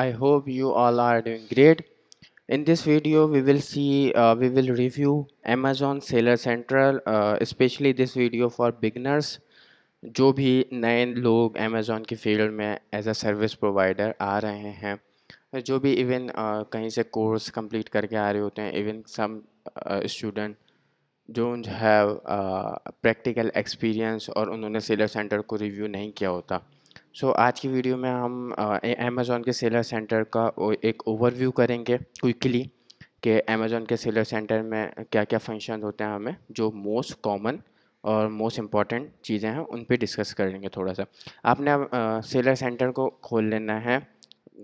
I hope you all are doing great. In this video, we will see, uh, we will review Amazon Seller Central, uh, especially this video for beginners. जो भी नए लोग Amazon के field में as a service provider आ रहे हैं जो भी even uh, कहीं से course complete करके आ रहे होते हैं even even student student don't have practical experience और उन्होंने Seller Central को review नहीं किया होता सो so, आज की वीडियो में हम अमेज़ोन के सेलर सेंटर का एक ओवरव्यू करेंगे क्विकली कि अमेज़ोन के सेलर सेंटर में क्या क्या फंक्शन होते हैं हमें जो मोस्ट कॉमन और मोस्ट इम्पॉर्टेंट चीज़ें हैं उन पे डिस्कस करेंगे थोड़ा सा आपने आ, सेलर सेंटर को खोल लेना है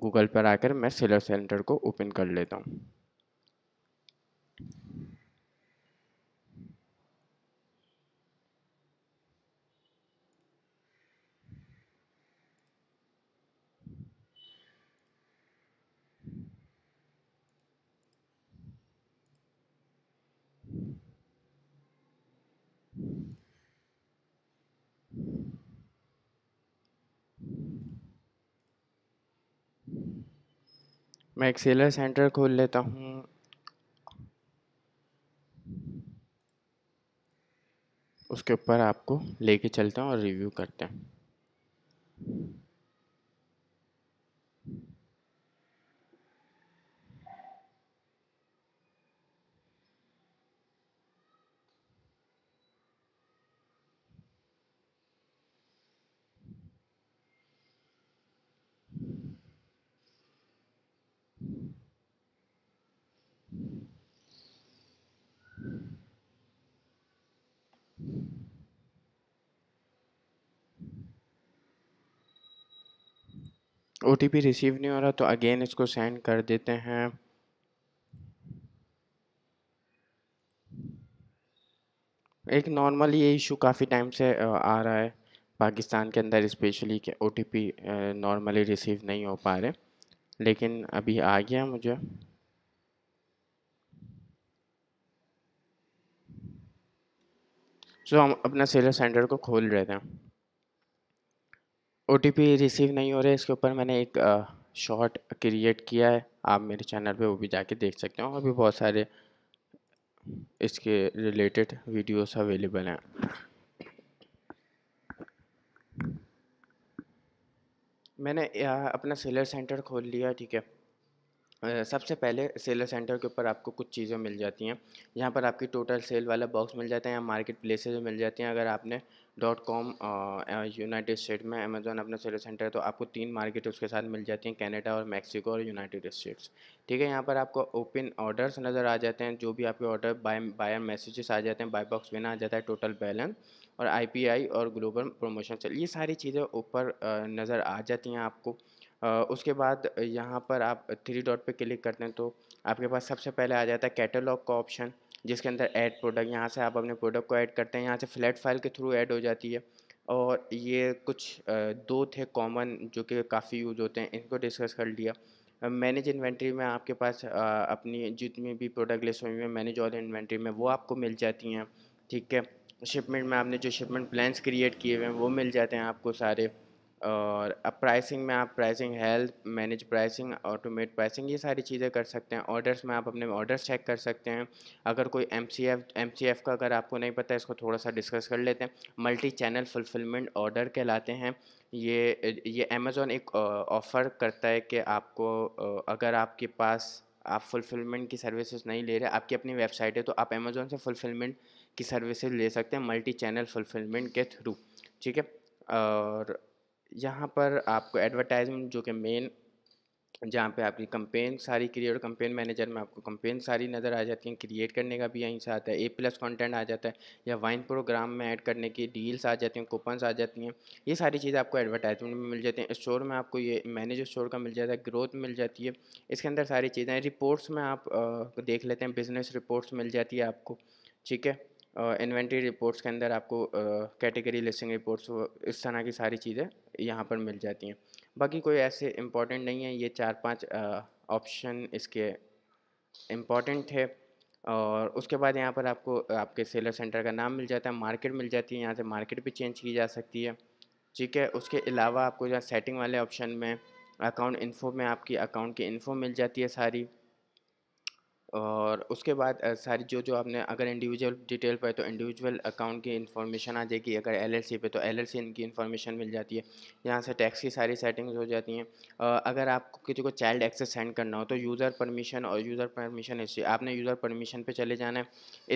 गूगल पर आकर मैं सेलर सेंटर को ओपन कर लेता हूँ मैं एक्सेलर सेंटर खोल लेता हूँ उसके ऊपर आपको लेके चलता हूँ और रिव्यू करते हैं ओ रिसीव नहीं हो रहा तो अगेन इसको सेंड कर देते हैं एक नॉर्मली ये इशू काफ़ी टाइम से आ रहा है पाकिस्तान के अंदर स्पेशली कि ओ नॉर्मली रिसीव नहीं हो पा रहे लेकिन अभी आ गया मुझे सो so, हम अपना सेलर सेंटर को खोल रहे थे ओ रिसीव नहीं हो रहे इसके ऊपर मैंने एक शॉर्ट क्रिएट किया है आप मेरे चैनल पे वो भी जाके देख सकते हो भी बहुत सारे इसके रिलेटेड वीडियोस अवेलेबल हैं मैंने अपना सेलर सेंटर खोल लिया ठीक है सबसे पहले सेलर सेंटर के ऊपर आपको कुछ चीज़ें मिल जाती हैं यहाँ पर आपकी टोटल सेल वाला बॉक्स मिल जाता है या मार्केट प्लेसेज मिल जाती हैं अगर आपने डॉट कॉम यूनाइटेड स्टेट में अमेजोन अपना सेलर सेंटर है तो आपको तीन मार्केट उसके साथ मिल जाती हैं कनाडा और मैक्सिको और यूनाइटेड स्टेट्स ठीक है यहाँ पर आपको ओपन ऑर्डर्स नज़र आ जाते हैं जो भी आपके ऑर्डर बाय बायर मैसेजेस आ जाते हैं बाय बॉक्स बिना आ जाता है टोटल बैलेंस और आई और ग्लोबल प्रमोशन ये सारी चीज़ें ऊपर नज़र आ जाती हैं आपको उसके बाद यहाँ पर आप थ्री डॉट पे क्लिक करते हैं तो आपके पास सबसे पहले आ जाता है कैटलॉग का ऑप्शन जिसके अंदर ऐड प्रोडक्ट यहाँ से आप अपने प्रोडक्ट को ऐड करते हैं यहाँ से फ्लैट फाइल के थ्रू ऐड हो जाती है और ये कुछ दो थे कॉमन जो कि काफ़ी यूज़ होते हैं इनको डिस्कस कर लिया मैनेज इन्वेंट्री में आपके पास अपनी जितनी भी प्रोडक्ट लिस्ट हुई हैं मैनेज और इन्वेंट्री में वो आपको मिल जाती हैं ठीक है शिपमेंट में आपने जो शिपमेंट प्लान्स क्रिएट किए हुए हैं वो मिल जाते हैं आपको सारे और अब प्राइसिंग में आप pricing health manage pricing automate pricing ये सारी चीज़ें कर सकते हैं ऑर्डर्स में आप अपने ऑर्डर्स चेक कर सकते हैं अगर कोई M C F M C F का अगर आपको नहीं पता है इसको थोड़ा सा डिस्कस कर लेते हैं मल्टी चैनल फुलफिलमेंट ऑर्डर कहलाते हैं ये ये अमेज़ोन एक ऑफ़र करता है कि आपको अगर आपके पास आप फुलफिलमेंट की सर्विसेज नहीं ले रहे आपकी अपनी वेबसाइट है तो आप अमेज़ोन से फुलफिलमेंट की सर्विसेज ले सकते हैं मल्टी चैनल फुलफिलमेंट के थ्रू ठीक है और यहाँ पर आपको एडवर्टाइजमेंट जो कि मेन जहाँ पे आपकी कंपेन सारी क्रिएट कंपेन मैनेजर में आपको कंपेन सारी नज़र आ जाती हैं क्रिएट करने का भी यहीं से आता है ए प्लस कंटेंट आ जाता है या वाइन प्रोग्राम में ऐड करने की डील्स आ जाती हैं कूपन्स आ जाती हैं ये सारी चीज़ें आपको एडवर्टाइजमेंट में मिल जाती हैं स्टोर में आपको ये मैनेज स्टोर का मिल जाता है ग्रोथ मिल जाती है इसके अंदर सारी चीज़ें रिपोर्ट्स में आप देख लेते हैं बिज़नेस रिपोर्ट्स मिल जाती है आपको ठीक है इन्वेंट्री रिपोर्ट्स के अंदर आपको कैटेगरी लिस्टिंग रिपोर्ट्स इस तरह की सारी चीज़ें यहाँ पर मिल जाती हैं बाकी कोई ऐसे इम्पॉर्टेंट नहीं है ये चार पांच ऑप्शन इसके इम्पॉर्टेंट थे और उसके बाद यहाँ पर आपको आपके सेलर सेंटर का नाम मिल जाता है मार्केट मिल जाती है यहाँ से मार्केट भी चेंज की जा सकती है ठीक है उसके अलावा आपको जहाँ सेटिंग वाले ऑप्शन में अकाउंट इन्फो में आपकी अकाउंट की इन्फो मिल जाती है सारी और उसके बाद सारी जो जो आपने अगर इंडिविजुअल डिटेल पर तो इंडिविजुअल अकाउंट की इन्फॉर्मेशन आ जाएगी अगर एलएलसी पे तो एलएलसी इनकी इन्फॉर्मेशन मिल जाती है यहाँ से टैक्स की सारी सेटिंग्स हो जाती हैं अगर आपको किसी को चाइल्ड एक्सेस सेंड करना हो तो यूज़र परमिशन और यूज़र परमिशन हिस्ट्री आपने यूज़र परमिशन पर चले जाना है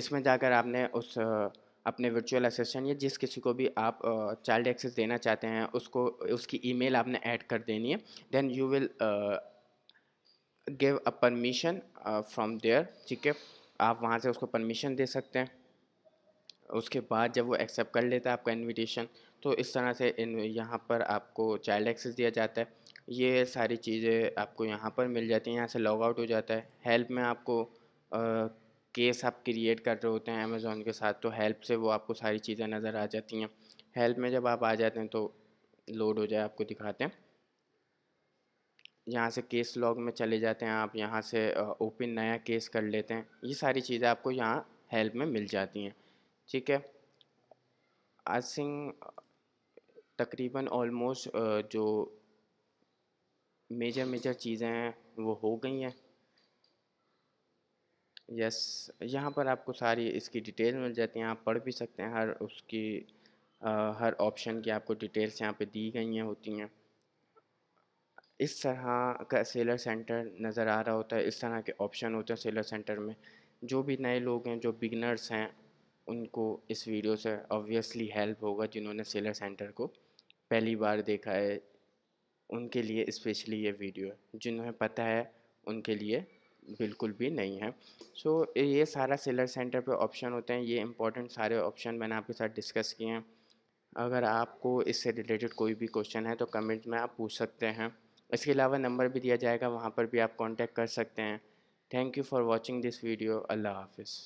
इसमें जाकर आपने उस अपने वर्चुअल असिस्टेंट या जिस किसी को भी आप चाइल्ड एक्सेस देना चाहते हैं उसको उसकी ईमेल आपने ऐड कर देनी है then you will give a permission from there ठीक है आप वहाँ से उसको परमिशन दे सकते हैं उसके बाद जब वो एक्सेप्ट कर लेता है आपका इनविटेशन तो इस तरह से इन यहाँ पर आपको चाइल्ड एक्सेस दिया जाता है ये सारी चीज़ें आपको यहाँ पर मिल जाती हैं यहाँ से लॉग आउट हो जाता है हेल्प में आपको आ, केस आप क्रिएट कर रहे होते हैं अमेज़ोन के साथ तो हेल्प से वो आपको सारी चीज़ें नज़र आ जाती हैं हेल्प में जब आप आ जाते हैं तो लोड हो जाए आपको दिखाते हैं यहाँ से केस लॉग में चले जाते हैं आप यहाँ से ओपन नया केस कर लेते हैं ये सारी चीज़ें आपको यहाँ हेल्प में मिल जाती हैं ठीक है आई थिंक तकरीबन ऑलमोस्ट जो मेजर मेजर चीज़ें हैं वो हो गई हैं यस यहाँ पर आपको सारी इसकी डिटेल मिल जाती हैं आप पढ़ भी सकते हैं हर उसकी आ, हर ऑप्शन की आपको डिटेल्स यहाँ पे दी गई हैं होती हैं इस तरह का सेलर सेंटर नज़र आ रहा होता है इस तरह के ऑप्शन होते हैं सेलर सेंटर में जो भी नए लोग हैं जो बिगनर्स हैं उनको इस वीडियो से ऑब्वियसली हेल्प होगा जिन्होंने सेलर सेंटर को पहली बार देखा है उनके लिए स्पेशली ये वीडियो है जिन्हें पता है उनके लिए बिल्कुल भी नहीं है सो so, ये सारा सेलर सेंटर पे ऑप्शन होते हैं ये इंपॉर्टेंट सारे ऑप्शन मैंने आपके साथ डिस्कस किए हैं अगर आपको इससे रिलेटेड कोई भी क्वेश्चन है तो कमेंट में आप पूछ सकते हैं इसके अलावा नंबर भी दिया जाएगा वहाँ पर भी आप कॉन्टैक्ट कर सकते हैं thank you for watching this video अल्लाह हाफिज़